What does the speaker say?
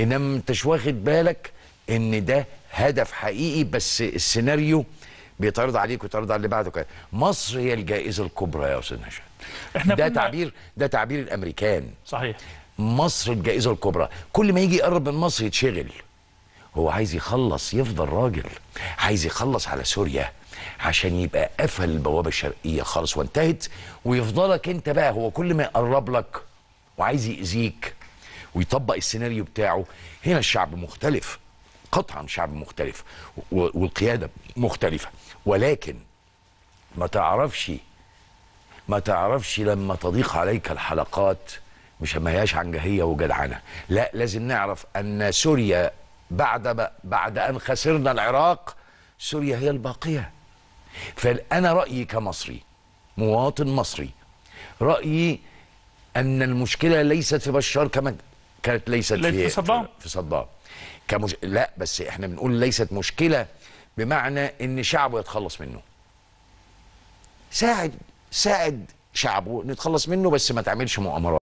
انما انتش واخد بالك ان ده هدف حقيقي بس السيناريو بيتعرض عليك ويتعرض على اللي بعده كده مصر هي الجائزه الكبرى يا استاذ نشأت احنا ده تعبير ده تعبير الامريكان صحيح مصر الجائزه الكبرى كل ما يجي يقرب من مصر يتشغل هو عايز يخلص يفضل راجل عايز يخلص على سوريا عشان يبقى قفل البوابه الشرقيه خالص وانتهت ويفضلك انت بقى هو كل ما يقرب لك وعايز يأذيك ويطبق السيناريو بتاعه هنا الشعب مختلف قطعا شعب مختلف والقيادة مختلفة ولكن ما تعرفش ما تعرفش لما تضيق عليك الحلقات مش ما هياش عنجهية وجدعنة لا لازم نعرف أن سوريا بعد بعد أن خسرنا العراق سوريا هي الباقية فأنا رأيي كمصري مواطن مصري رأيي أن المشكلة ليست في بشار كما كانت ليست في صدام في صدام كمج... لا بس احنا بنقول ليست مشكله بمعنى ان شعبه يتخلص منه ساعد ساعد شعبه نتخلص منه بس ما تعملش مؤامرات